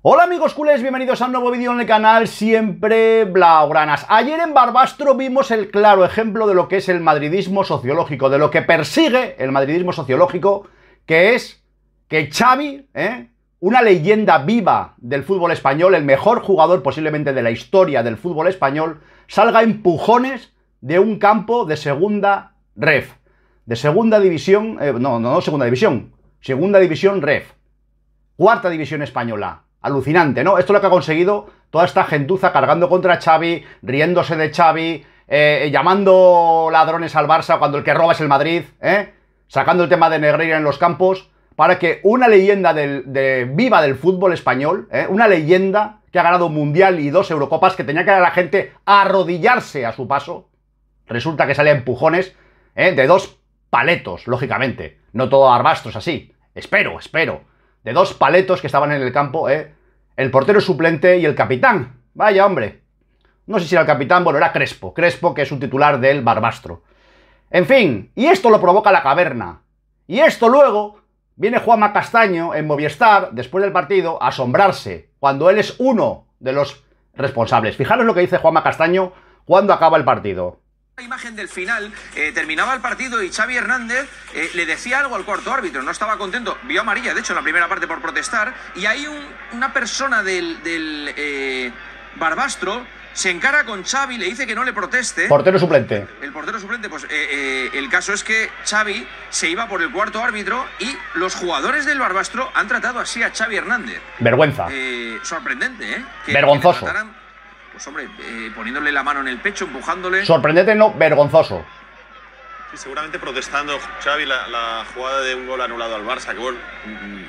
Hola amigos culés, bienvenidos a un nuevo vídeo en el canal Siempre Blaugranas. Ayer en Barbastro vimos el claro ejemplo de lo que es el madridismo sociológico, de lo que persigue el madridismo sociológico, que es que Xavi, ¿eh? una leyenda viva del fútbol español, el mejor jugador posiblemente de la historia del fútbol español, salga empujones de un campo de segunda ref, de segunda división, eh, no, no, no segunda división, segunda división ref, cuarta división española. Alucinante, ¿no? Esto es lo que ha conseguido toda esta gentuza cargando contra Xavi, riéndose de Xavi, eh, eh, llamando ladrones al Barça cuando el que roba es el Madrid, ¿eh? Sacando el tema de Negreira en los campos, para que una leyenda de, viva del fútbol español, una leyenda que ha ganado un Mundial y dos Eurocopas, que tenía que dar a la gente a arrodillarse a su paso, resulta que sale empujones de dos paletos, lógicamente. No todo arbastros así. Espero, espero de dos paletos que estaban en el campo, ¿eh? el portero suplente y el capitán. Vaya hombre. No sé si era el capitán, bueno, era Crespo. Crespo, que es un titular del Barbastro. En fin, y esto lo provoca la caverna. Y esto luego viene Juanma Castaño en Movistar, después del partido, a asombrarse, cuando él es uno de los responsables. Fijaros lo que dice Juanma Castaño cuando acaba el partido imagen del final, eh, terminaba el partido y Xavi Hernández eh, le decía algo al cuarto árbitro, no estaba contento, vio amarilla, de hecho, en la primera parte por protestar, y ahí una persona del, eh, Barbastro se encara con Xavi, le dice que no le proteste. Portero suplente. El portero suplente, pues el caso es que Xavi se iba por el cuarto árbitro y los jugadores del Barbastro han tratado así a Xavi Hernández. Vergüenza. sorprendente, ¿eh? Vergonzoso. Pues hombre, eh, poniéndole la mano en el pecho, empujándole. Sorprendente, no, vergonzoso. Sí, seguramente protestando Xavi la, jugada de un gol anulado al Barça, que gol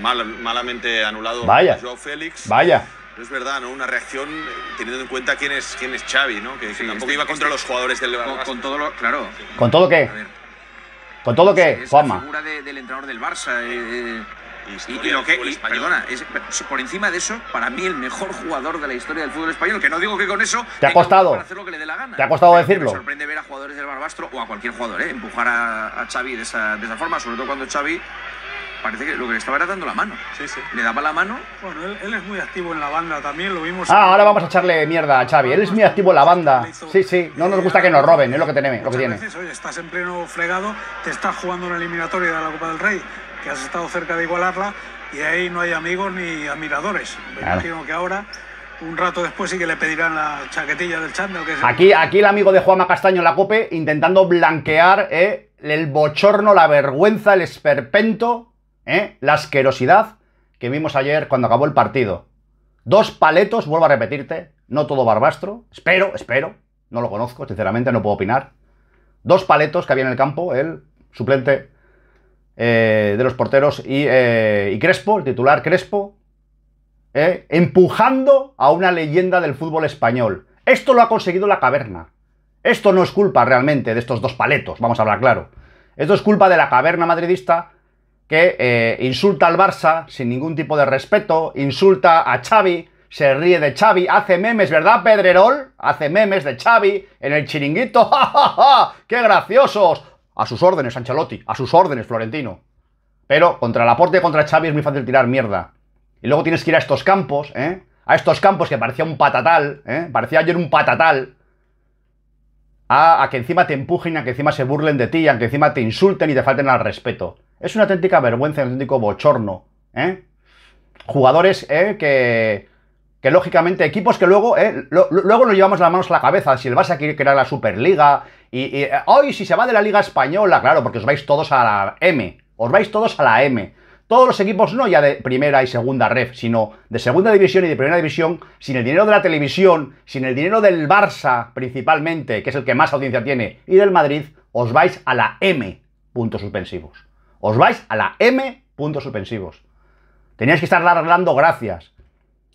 mal, malamente anulado Vaya. Félix. Vaya. es verdad, ¿no? Una reacción teniendo en cuenta quién es quién es Xavi, ¿no? Que, tampoco este iba contra este los jugadores del Barça. Con, todo lo, claro. ¿Con todo qué? ¿Con todo qué, Juanma? Es la figura del entrenador del Barça. Eh, eh, y, lo que, perdona, por encima de eso, para mí el mejor jugador de la historia del fútbol español, que no digo que con eso te ha costado Te ha costado decirlo. Me sorprende ver a jugadores del Barbastro o a cualquier jugador, ¿eh? empujar a, Xavi de esa, forma, sobre todo cuando Xavi parece que lo que le estaba era dando la mano. Sí, sí. Le daba la mano. Bueno, él, es muy activo en la banda también, lo vimos. Ah, ahora vamos a echarle mierda a Xavi. Él es muy activo en la banda. Sí, sí. No nos gusta eh, que nos roben, es lo que tenemos, lo tiene. oye, estás en pleno fregado, te estás jugando una eliminatoria de la Copa del Rey que has estado cerca de igualarla y ahí no hay amigos ni admiradores. Me imagino que ahora un rato después sí que le pedirán la chaquetilla del Chando. Que aquí, el... aquí el amigo de Juanma Castaño en la COPE intentando blanquear eh, el bochorno, la vergüenza, el esperpento, ¿eh? la asquerosidad que vimos ayer cuando acabó el partido. Dos paletos, vuelvo a repetirte, no todo barbastro, espero, espero, no lo conozco, sinceramente no puedo opinar. Dos paletos que había en el campo, el suplente eh, de los porteros eh, y, Crespo, el titular Crespo, eh, empujando a una leyenda del fútbol español. Esto lo ha conseguido la caverna. Esto no es culpa realmente de estos dos paletos, vamos a hablar claro. Esto es culpa de la caverna madridista que insulta al Barça sin ningún tipo de respeto, insulta a Xavi, se ríe de Xavi, hace memes, ¿verdad, Pedrerol? Hace memes de Xavi en el chiringuito. ¡Ja, qué graciosos! A sus órdenes, Ancelotti. A sus órdenes, Florentino. Pero contra el aporte, contra Xavi es muy fácil tirar mierda. Y luego tienes que ir a estos campos, ¿eh? A estos campos que parecía un patatal, ¿eh? Parecía ayer un patatal. A, que encima te empujen, a que encima se burlen de ti, a que encima te insulten y te falten al respeto. Es una auténtica vergüenza, un auténtico bochorno, ¿eh? Jugadores, ¿eh? Que, que lógicamente equipos que luego, eh, luego nos llevamos las manos a la cabeza. Si el Barça quiere crear la Superliga, y, eh, hoy si se va de la Liga Española, claro, porque os vais todos a la M, os vais todos a la M. Todos los equipos no ya de primera y segunda ref, sino de segunda división y de primera división, sin el dinero de la televisión, sin el dinero del Barça principalmente, que es el que más audiencia tiene, y del Madrid, os vais a la M, puntos suspensivos. Os vais a la M, puntos suspensivos. Teníais que estar dando gracias.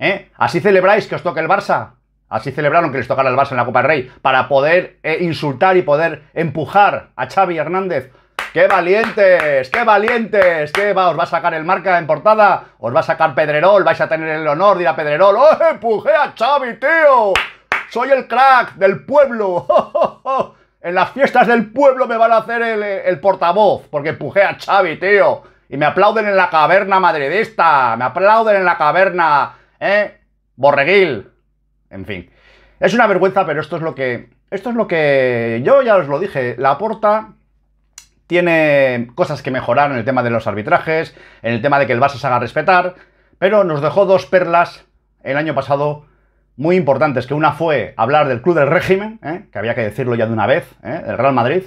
¿Eh? Así celebráis que os toque el Barça, Así celebraron que les tocara el Barça en la Copa del Rey, para poder eh, insultar y poder empujar a Xavi Hernández. ¡Qué valientes! ¡Qué valientes! ¿Qué va? ¿Os va a sacar el marca en portada? ¿Os va a sacar Pedrerol? ¿Vais a tener el honor de ir a Pedrerol? ¡Oh, empujé a Xavi, tío! ¡Soy el crack del pueblo! ¡Oh, oh, oh! En las fiestas del pueblo me van a hacer el, portavoz, porque empujé a Xavi, tío. Y me aplauden en la caverna madridista. Me aplauden en la caverna, ¿eh? Borreguil. En fin. Es una vergüenza, pero esto es lo que. Esto es lo que. Yo ya os lo dije. La porta tiene cosas que mejorar en el tema de los arbitrajes, en el tema de que el vaso se haga respetar, pero nos dejó dos perlas el año pasado muy importantes, que una fue hablar del club del régimen, ¿eh? que había que decirlo ya de una vez, del ¿eh? el Real Madrid,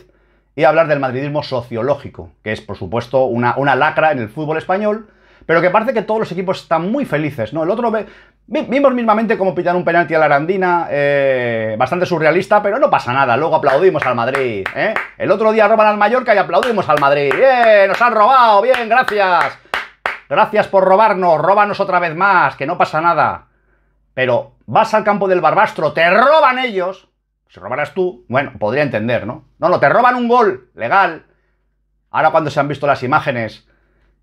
y hablar del madridismo sociológico, que es por supuesto una, una lacra en el fútbol español, pero que parece que todos los equipos están muy felices, ¿no? El otro Vimos mismamente cómo pitan un penalti a la Arandina, eh, bastante surrealista, pero no pasa nada, luego aplaudimos al Madrid. ¿eh? El otro día roban al Mallorca y aplaudimos al Madrid. ¡Bien! ¡Nos han robado! ¡Bien! ¡Gracias! Gracias por robarnos, róbanos otra vez más, que no pasa nada. Pero vas al campo del Barbastro, te roban ellos. Si robaras tú, bueno, podría entender, ¿no? No, no, te roban un gol, legal. Ahora cuando se han visto las imágenes,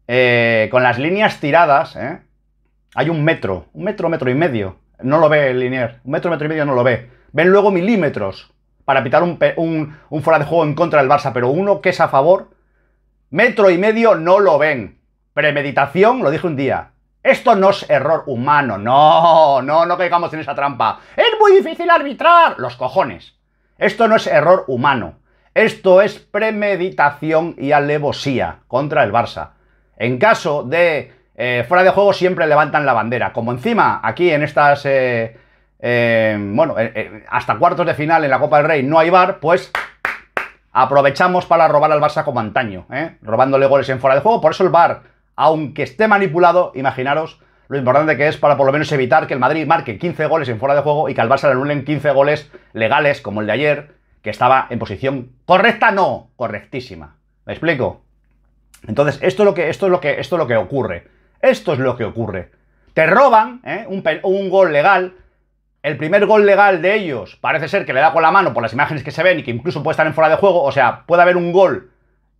eh, con las líneas tiradas, ¿eh? hay un metro, un metro, metro y medio. No lo ve el linear, un metro, metro y medio no lo ve. Ven luego milímetros para pitar un, un, un fuera de juego en contra del Barça, pero uno que es a favor, metro y medio no lo ven. Premeditación, lo dije un día, esto no es error humano, no, no, no caigamos en esa trampa. Es muy difícil arbitrar, los cojones. Esto no es error humano, esto es premeditación y alevosía contra el Barça. En caso de eh, fuera de juego siempre levantan la bandera. Como encima, aquí en estas. Eh, eh, bueno, hasta cuartos de final en la Copa del Rey no hay bar, pues aprovechamos para robar al Barça como antaño, robándole goles en fuera de juego. Por eso el bar, aunque esté manipulado, imaginaros lo importante que es para por lo menos evitar que el Madrid marque 15 goles en fuera de juego y que al Barça le anulen 15 goles legales, como el de ayer, que estaba en posición correcta, no, correctísima. ¿Me explico? Entonces, esto lo que, esto es lo que, esto es lo que ocurre. Esto es lo que ocurre. Te roban ¿eh? un, un gol legal, el primer gol legal de ellos parece ser que le da con la mano por las imágenes que se ven y que incluso puede estar en fuera de juego. O sea, puede haber un gol.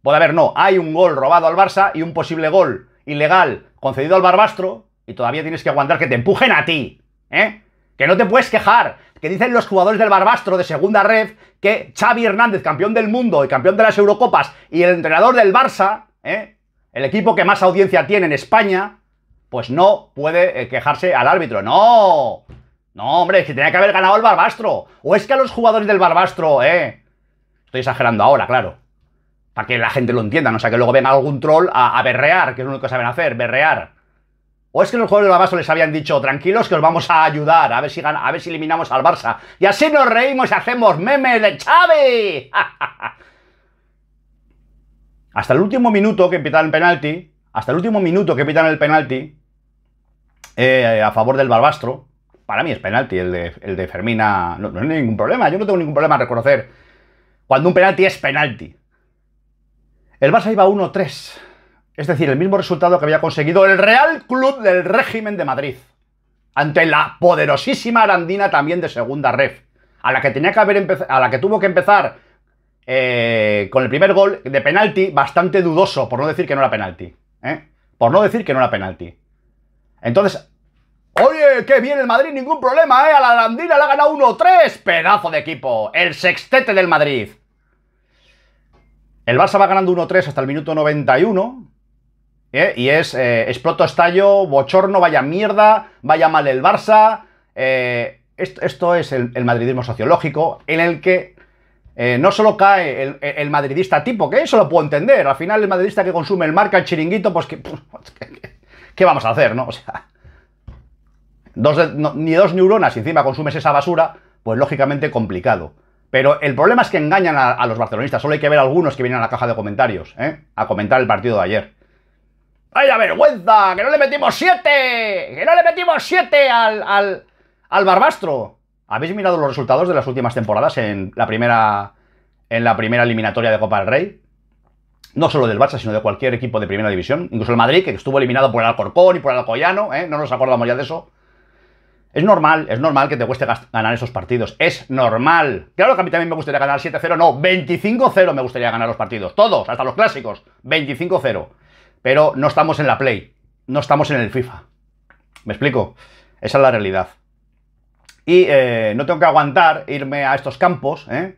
Puede haber, no. Hay un gol robado al Barça y un posible gol ilegal concedido al Barbastro. Y todavía tienes que aguantar que te empujen a ti. ¿Eh? Que no te puedes quejar. Que dicen los jugadores del Barbastro de segunda red que Xavi Hernández, campeón del mundo y campeón de las Eurocopas y el entrenador del Barça, ¿eh? el equipo que más audiencia tiene en España, pues no puede eh, quejarse al árbitro. ¡No! No, hombre, es que tenía que haber ganado el Barbastro. O es que a los jugadores del Barbastro, eh. Estoy exagerando ahora, claro. Para que la gente lo entienda, no o sea que luego venga algún troll a, berrear, que es lo único que saben hacer, berrear. O es que los jugadores del Barbastro les habían dicho, tranquilos que os vamos a ayudar, a ver si, a ver si eliminamos al Barça. Y así nos reímos y hacemos memes de Xavi. Hasta el último minuto que pitan el penalti, hasta el último minuto que pitan el penalti eh, a favor del Barbastro, para mí es penalti el de, el de Fermina, no, no ningún problema, yo no tengo ningún problema en reconocer cuando un penalti es penalti. El Barça iba 1-3, es decir, el mismo resultado que había conseguido el Real Club del Régimen de Madrid, ante la poderosísima Arandina también de segunda ref, a la que, tenía que haber a la que tuvo que empezar eh, con el primer gol de penalti bastante dudoso, por no decir que no era penalti. ¿eh? Por no decir que no era penalti. Entonces, oye, qué bien el Madrid, ningún problema, ¿eh? A la Landina le ha ganado 1-3, pedazo de equipo, el sextete del Madrid. El Barça va ganando 1-3 hasta el minuto 91. ¿eh? Y es exploto estallo, bochorno, vaya mierda, vaya mal el Barça. esto, es el madridismo sociológico en el que eh, no solo cae el, madridista tipo, que eso lo puedo entender. Al final, el madridista que consume el marca, el chiringuito, pues que. ¿Qué vamos a hacer, no? O sea. ni dos neuronas y encima consumes esa basura, pues lógicamente complicado. Pero el problema es que engañan a, los barcelonistas. Solo hay que ver algunos que vienen a la caja de comentarios, ¿eh? A comentar el partido de ayer. la vergüenza! ¡Que no le metimos siete! ¡Que no le metimos siete al, al, al Barbastro! ¿Habéis mirado los resultados de las últimas temporadas en la primera, en la primera eliminatoria de Copa del Rey? No solo del Barça, sino de cualquier equipo de primera división. Incluso el Madrid, que estuvo eliminado por el Alcorcón y por el Alcoyano, ¿eh? no nos acordamos ya de eso. Es normal, es normal que te cueste ganar esos partidos. Es normal. Claro que a mí también me gustaría ganar 7-0, no, 25-0 me gustaría ganar los partidos. Todos, hasta los clásicos, 25-0. Pero no estamos en la Play, no estamos en el FIFA. ¿Me explico? Esa es la realidad y eh, no tengo que aguantar irme a estos campos, ¿eh?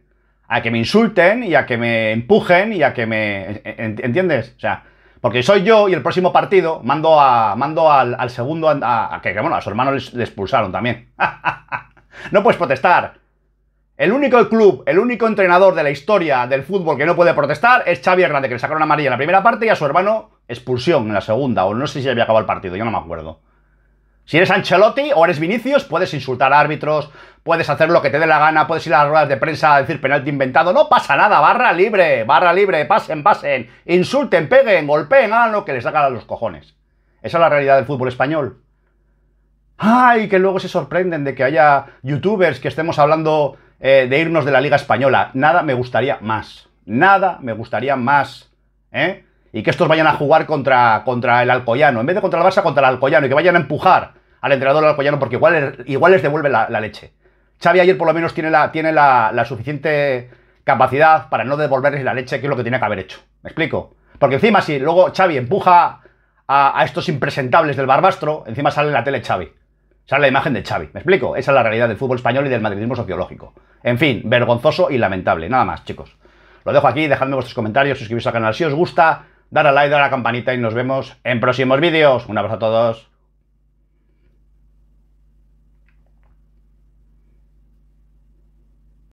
A que me insulten y a que me empujen y a que me... ¿Entiendes? O sea, porque soy yo y el próximo partido mando a mando al, segundo, a, que, bueno, a su hermano le expulsaron también. no puedes protestar. El único club, el único entrenador de la historia del fútbol que no puede protestar es Xavi Hernández, que le sacaron amarilla en la primera parte y a su hermano expulsión en la segunda, o no sé si ya había acabado el partido, yo no me acuerdo. Si eres Ancelotti o eres Vinicius, puedes insultar árbitros, puedes hacer lo que te dé la gana, puedes ir a las ruedas de prensa a decir penalti inventado, no pasa nada, barra libre, barra libre, pasen, pasen, insulten, peguen, golpeen, hagan lo que les hagan a los cojones. Esa es la realidad del fútbol español. ¡Ay! Que luego se sorprenden de que haya youtubers que estemos hablando eh, de irnos de la Liga Española. Nada me gustaría más. Nada me gustaría más. ¿Eh? Y que estos vayan a jugar contra, contra el Alcoyano. En vez de contra el Barça, contra el Alcoyano. Y que vayan a empujar al entrenador al apoyaron porque igual, igual les devuelve la, leche. Xavi ayer por lo menos tiene, la, tiene la, suficiente capacidad para no devolverles la leche, que es lo que tenía que haber hecho. ¿Me explico? Porque encima si luego Xavi empuja a, estos impresentables del Barbastro, encima sale en la tele Xavi. Sale la imagen de Xavi. ¿Me explico? Esa es la realidad del fútbol español y del madridismo sociológico. En fin, vergonzoso y lamentable. Nada más, chicos. Lo dejo aquí, dejadme vuestros comentarios, suscribiros al canal si os gusta, dar a like, dar a la campanita y nos vemos en próximos vídeos. Un abrazo a todos.